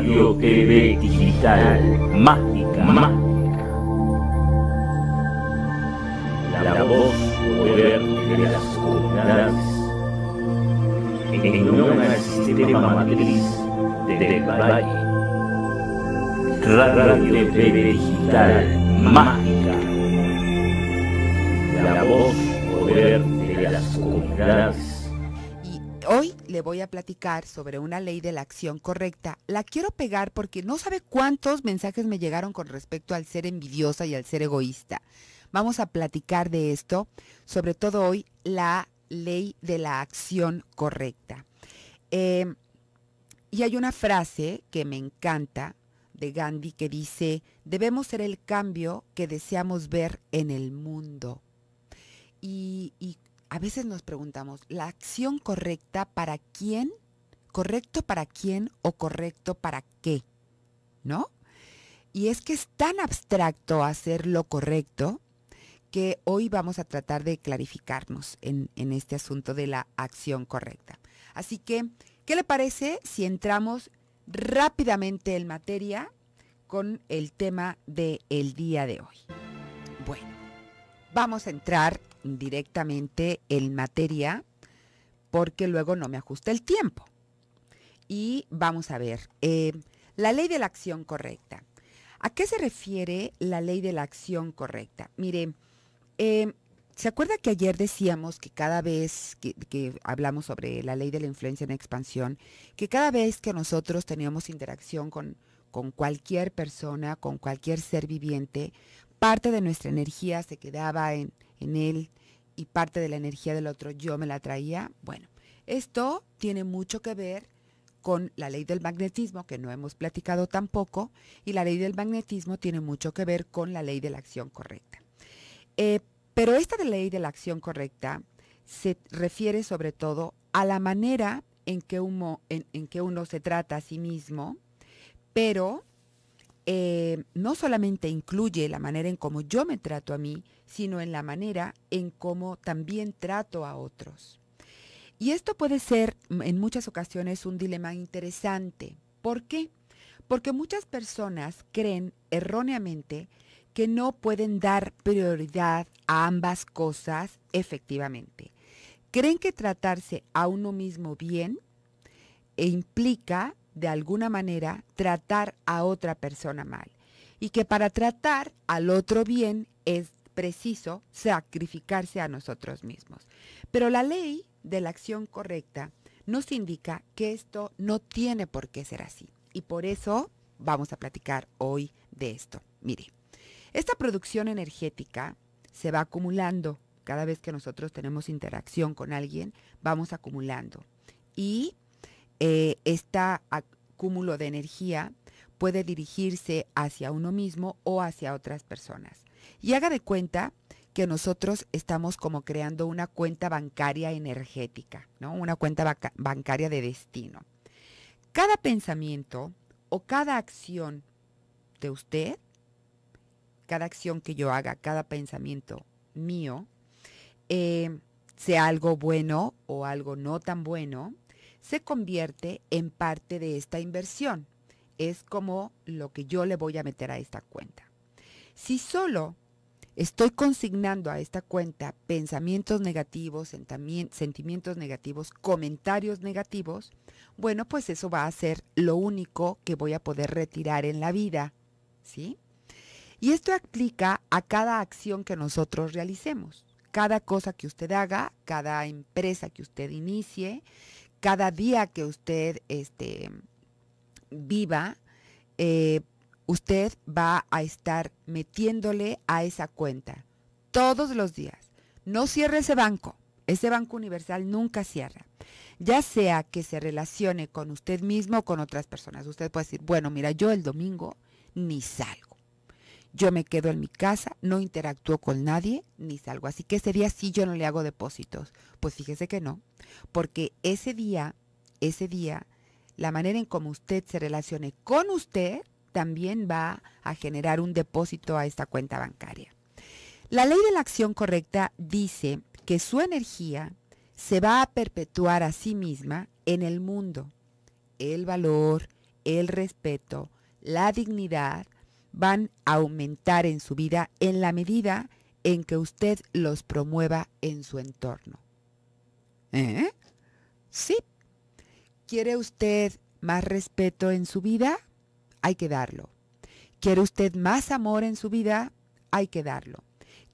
Radio TV Digital Mágica. Mágica. La, voz poder de las comunidades. En una sistema matriz de valle. Radio TV Digital Mágica. La voz poder de las comunidades voy a platicar sobre una ley de la acción correcta. La quiero pegar porque no sabe cuántos mensajes me llegaron con respecto al ser envidiosa y al ser egoísta. Vamos a platicar de esto, sobre todo hoy, la ley de la acción correcta. Em, y hay una frase que me encanta de Gandhi que dice, debemos ser el cambio que deseamos ver en el mundo. Y, y, a veces nos preguntamos, ¿la acción correcta para quién? ¿Correcto para quién o correcto para qué? ¿No? Y es que es tan abstracto hacer lo correcto que hoy vamos a tratar de clarificarnos en, este asunto de la acción correcta. Así que, ¿qué le parece si entramos rápidamente en materia con el tema del día de hoy? Bueno, vamos a entrar directamente en materia porque luego no me ajusta el tiempo. Y vamos a ver, eh, la ley de la acción correcta. ¿A qué se refiere la ley de la acción correcta? Mire, eh, ¿se acuerda que ayer decíamos que cada vez que, hablamos sobre la ley de la influencia en expansión, que cada vez que nosotros teníamos interacción con, con cualquier persona, con cualquier ser viviente, parte de nuestra energía se quedaba en, en él y parte de la energía del otro yo me la traía. Bueno, esto tiene mucho que ver con la ley del magnetismo, que no hemos platicado tampoco, y la ley del magnetismo tiene mucho que ver con la ley de la acción correcta. Eh, pero esta ley de la acción correcta se refiere sobre todo a la manera en que, uno, se trata a sí mismo, pero eh, no solamente incluye la manera en cómo yo me trato a mí, sino en la manera en cómo también trato a otros. Y esto puede ser mm, en muchas ocasiones un dilema interesante. ¿Por qué? Porque muchas personas creen erróneamente que no pueden dar prioridad a ambas cosas efectivamente. Creen que tratarse a uno mismo bien e implica, de alguna manera, tratar a otra persona mal. Y que para tratar al otro bien es preciso sacrificarse a nosotros mismos. Pero la ley de la acción correcta nos indica que esto no tiene por qué ser así. Y por eso vamos a platicar hoy de esto. Mire, esta producción energética se va acumulando. Cada vez que nosotros tenemos interacción con alguien, vamos acumulando. Y este acúmulo de energía puede dirigirse hacia uno mismo o hacia otras personas. Y haga de cuenta que nosotros estamos como creando una cuenta bancaria energética, ¿no? Una cuenta bancaria de destino. Cada pensamiento o cada acción de usted, cada acción que yo haga, cada pensamiento mío, eh, sea algo bueno o algo no tan bueno, se convierte en parte de esta inversión. Es como lo que yo le voy a meter a esta cuenta. Si solo estoy consignando a esta cuenta pensamientos negativos, sentimientos negativos, comentarios negativos, bueno, pues eso va a ser lo único que voy a poder retirar en la vida, ¿sí? Y esto aplica a cada acción que nosotros realicemos, cada cosa que usted haga, cada empresa que usted inicie, cada día que usted este, viva, eh, usted va a estar metiéndole a esa cuenta todos los días. No cierre ese banco. Ese banco universal nunca cierra. Ya sea que se relacione con usted mismo o con otras personas. Usted puede decir, bueno, mira, yo el domingo ni salgo. Yo me quedo en mi casa, no interactúo con nadie, ni salgo. Así que ese día sí yo no le hago depósitos. Pues fíjese que no, porque ese día, ese día, la manera en cómo usted se relacione con usted también va a generar un depósito a esta cuenta bancaria. La ley de la acción correcta dice que su energía se va a perpetuar a sí misma en el mundo. El valor, el respeto, la dignidad van a aumentar en su vida en la medida en que usted los promueva en su entorno. ¿Eh? Sí. ¿Quiere usted más respeto en su vida? hay que darlo. ¿Quiere usted más amor en su vida? Hay que darlo.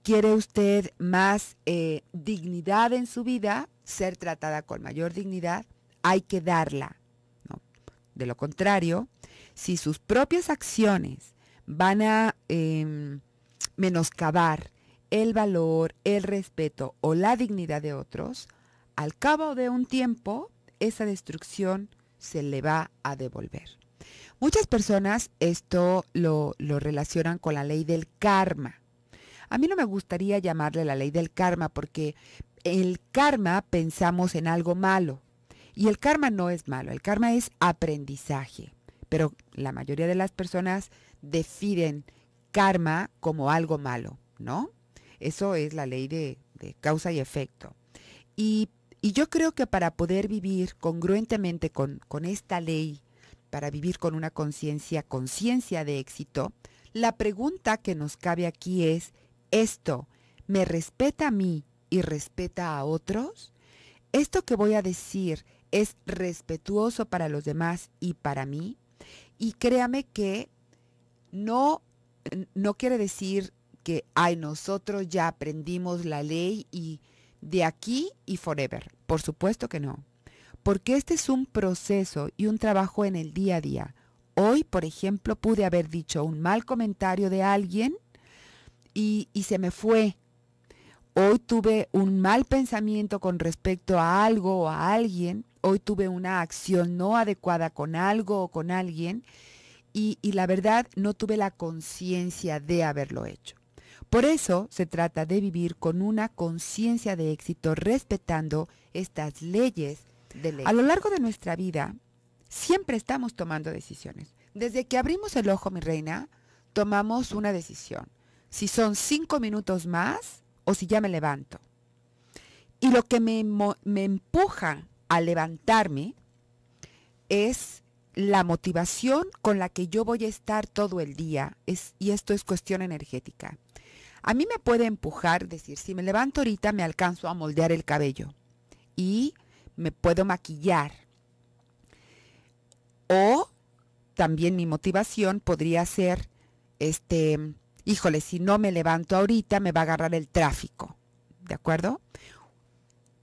¿Quiere usted más eh, dignidad en su vida? Ser tratada con mayor dignidad, hay que darla. De lo contrario, si sus propias acciones van a em, menoscabar el valor, el respeto o la dignidad de otros, al cabo de un tiempo, esa destrucción se le va a devolver. Muchas personas esto lo, relacionan con la ley del karma. A mí no me gustaría llamarle la ley del karma porque el karma pensamos en algo malo. Y el karma no es malo, el karma es aprendizaje. Pero la mayoría de las personas definen karma como algo malo, ¿no? Eso es la ley de, causa y efecto. Y, yo creo que para poder vivir congruentemente con, con esta ley para vivir con una conciencia, conciencia de éxito, la pregunta que nos cabe aquí es, ¿esto me respeta a mí y respeta a otros? ¿Esto que voy a decir es respetuoso para los demás y para mí? Y créame que no, no quiere decir que, ay, nosotros ya aprendimos la ley y de aquí y forever. Por supuesto que no porque este es un proceso y un trabajo en el día a día. Hoy, por ejemplo, pude haber dicho un mal comentario de alguien y, se me fue. Hoy tuve un mal pensamiento con respecto a algo o a alguien. Hoy tuve una acción no adecuada con algo o con alguien. y, la verdad no tuve la conciencia de haberlo hecho. Por eso se trata de vivir con una conciencia de éxito respetando estas leyes a lo largo de nuestra vida, siempre estamos tomando decisiones. Desde que abrimos el ojo, mi reina, tomamos una decisión. Si son cinco minutos más o si ya me levanto. Y lo que me, empuja a levantarme es la motivación con la que yo voy a estar todo el día, es, y esto es cuestión energética. A mí me puede empujar, decir, si me levanto ahorita me alcanzo a moldear el cabello. Y me puedo maquillar. O también mi motivación podría ser, este, híjole, si no me levanto ahorita me va a agarrar el tráfico, ¿de acuerdo?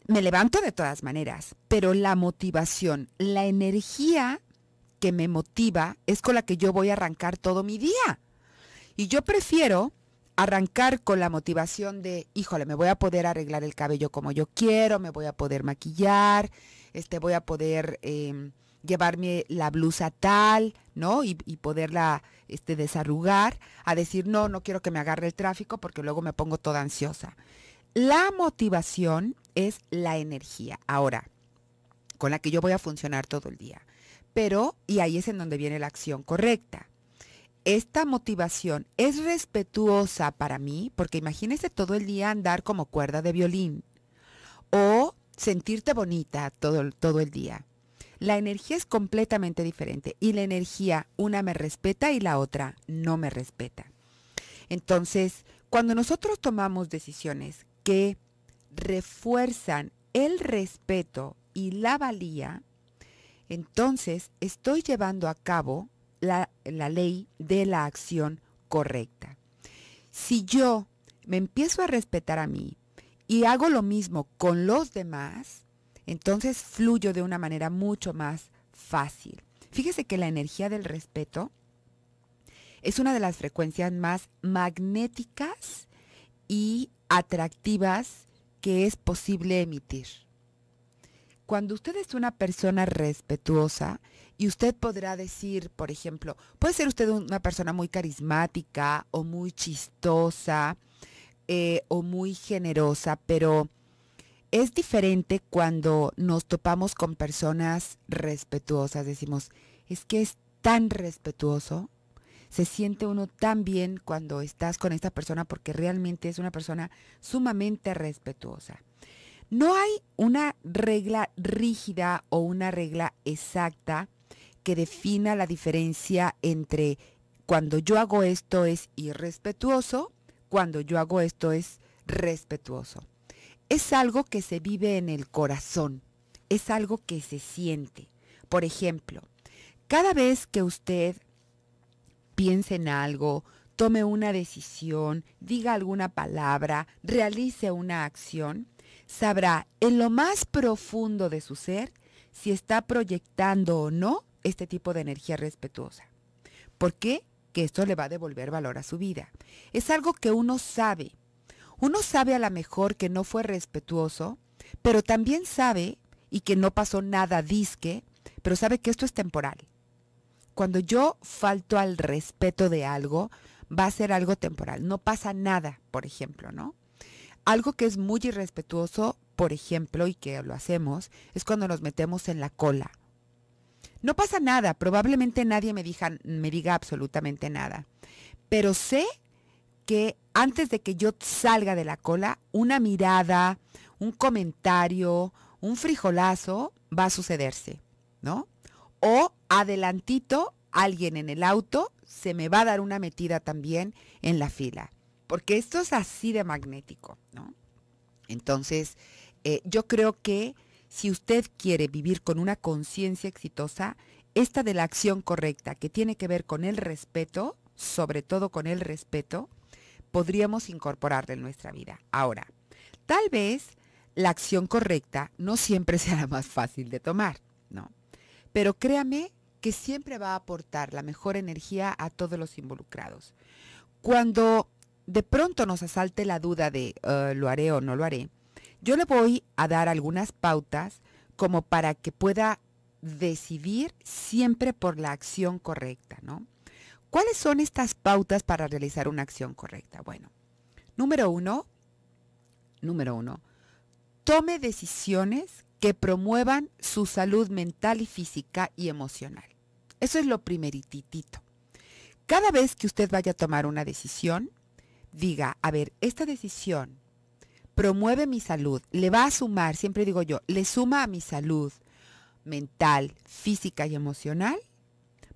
Me levanto de todas maneras, pero la motivación, la energía que me motiva es con la que yo voy a arrancar todo mi día. Y yo prefiero arrancar con la motivación de, híjole, me voy a poder arreglar el cabello como yo quiero, me voy a poder maquillar, este, voy a poder em, llevarme la blusa tal, ¿no? Y, y, poderla este, desarrugar, a decir, no, no quiero que me agarre el tráfico porque luego me pongo toda ansiosa. La motivación es la energía, ahora, con la que yo voy a funcionar todo el día. Pero, y ahí es en donde viene la acción correcta esta motivación es respetuosa para mí, porque imagínese todo el día andar como cuerda de violín o sentirte bonita todo, todo el día. La energía es completamente diferente y la energía, una me respeta y la otra no me respeta. Entonces, cuando nosotros tomamos decisiones que refuerzan el respeto y la valía, entonces estoy llevando a cabo la la ley de la acción correcta. Si yo me empiezo a respetar a mí y hago lo mismo con los demás, entonces fluyo de una manera mucho más fácil. Fíjese que la energía del respeto es una de las frecuencias más magnéticas y atractivas que es posible emitir. Cuando usted es una persona respetuosa, y usted podrá decir, por ejemplo, puede ser usted una persona muy carismática o muy chistosa eh, o muy generosa, pero es diferente cuando nos topamos con personas respetuosas. Decimos, es que es tan respetuoso, se siente uno tan bien cuando estás con esta persona porque realmente es una persona sumamente respetuosa. No hay una regla rígida o una regla exacta que defina la diferencia entre cuando yo hago esto es irrespetuoso, cuando yo hago esto es respetuoso. Es algo que se vive en el corazón, es algo que se siente. Por ejemplo, cada vez que usted piense en algo, tome una decisión, diga alguna palabra, realice una acción, sabrá en lo más profundo de su ser si está proyectando o no este tipo de energía respetuosa. ¿Por qué? Que esto le va a devolver valor a su vida. Es algo que uno sabe. Uno sabe a lo mejor que no fue respetuoso, pero también sabe y que no pasó nada disque, pero sabe que esto es temporal. Cuando yo falto al respeto de algo, va a ser algo temporal. No pasa nada, por ejemplo, ¿no? Algo que es muy irrespetuoso, por ejemplo, y que lo hacemos, es cuando nos metemos en la cola no pasa nada, probablemente nadie me, diga, absolutamente nada, pero sé que antes de que yo salga de la cola, una mirada, un comentario, un frijolazo va a sucederse, ¿no? O adelantito, alguien en el auto se me va a dar una metida también en la fila, porque esto es así de magnético, ¿no? Entonces, eh, yo creo que si usted quiere vivir con una conciencia exitosa, esta de la acción correcta, que tiene que ver con el respeto, sobre todo con el respeto, podríamos incorporarla en nuestra vida. Ahora, tal vez la acción correcta no siempre sea la más fácil de tomar, ¿no? Pero créame que siempre va a aportar la mejor energía a todos los involucrados. Cuando de pronto nos asalte la duda de ah, lo haré o no lo haré, yo le voy a dar algunas pautas como para que pueda decidir siempre por la acción correcta, ¿no? ¿Cuáles son estas pautas para realizar una acción correcta? Bueno, número uno, número uno, tome decisiones que promuevan su salud mental y física y emocional. Eso es lo primerititito. Cada vez que usted vaya a tomar una decisión, diga, a ver, esta decisión promueve mi salud, le va a sumar, siempre digo yo, le suma a mi salud mental, física y emocional,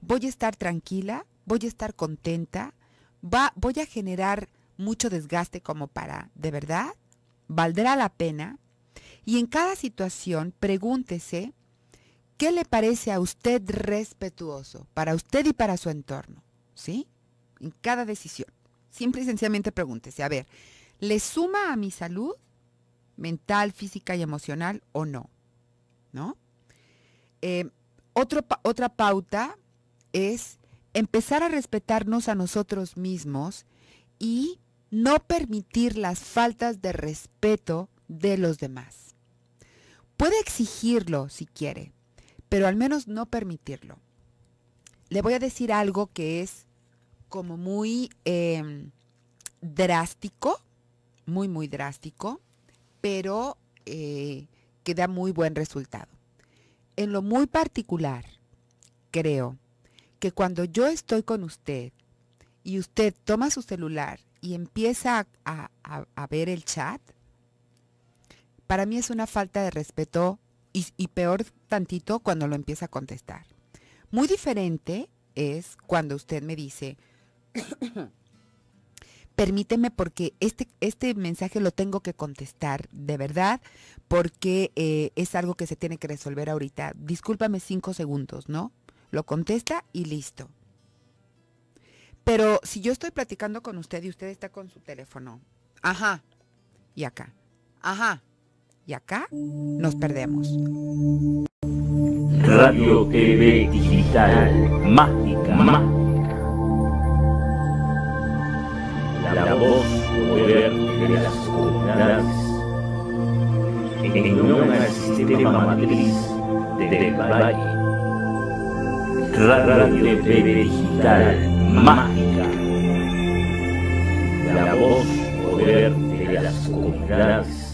voy a estar tranquila, voy a estar contenta, va, voy a generar mucho desgaste como para, de verdad, valdrá la pena. Y en cada situación pregúntese, ¿qué le parece a usted respetuoso para usted y para su entorno? ¿Sí? En cada decisión. Simple y sencillamente pregúntese, a ver, ¿le suma a mi salud mental, física y emocional o no? ¿No? Eh, otra pauta es empezar a respetarnos a nosotros mismos y no permitir las faltas de respeto de los demás. Puede exigirlo si quiere, pero al menos no permitirlo. Le voy a decir algo que es como muy em, drástico, muy, muy drástico, pero eh, que da muy buen resultado. En lo muy particular, creo que cuando yo estoy con usted y usted toma su celular y empieza a, ver el chat, para mí es una falta de respeto y, peor tantito cuando lo empieza a contestar. Muy diferente es cuando usted me dice, permíteme porque este, este mensaje lo tengo que contestar, de verdad, porque eh, es algo que se tiene que resolver ahorita. Discúlpame cinco segundos, ¿no? Lo contesta y listo. Pero si yo estoy platicando con usted y usted está con su teléfono, ajá, y acá, ajá, y acá, nos perdemos. Radio TV Digital, mágica. mágica. la voz Poder de las comunidades en una sistema matriz del valle. Radio TV Digital Mágica. La voz poder de las comunidades.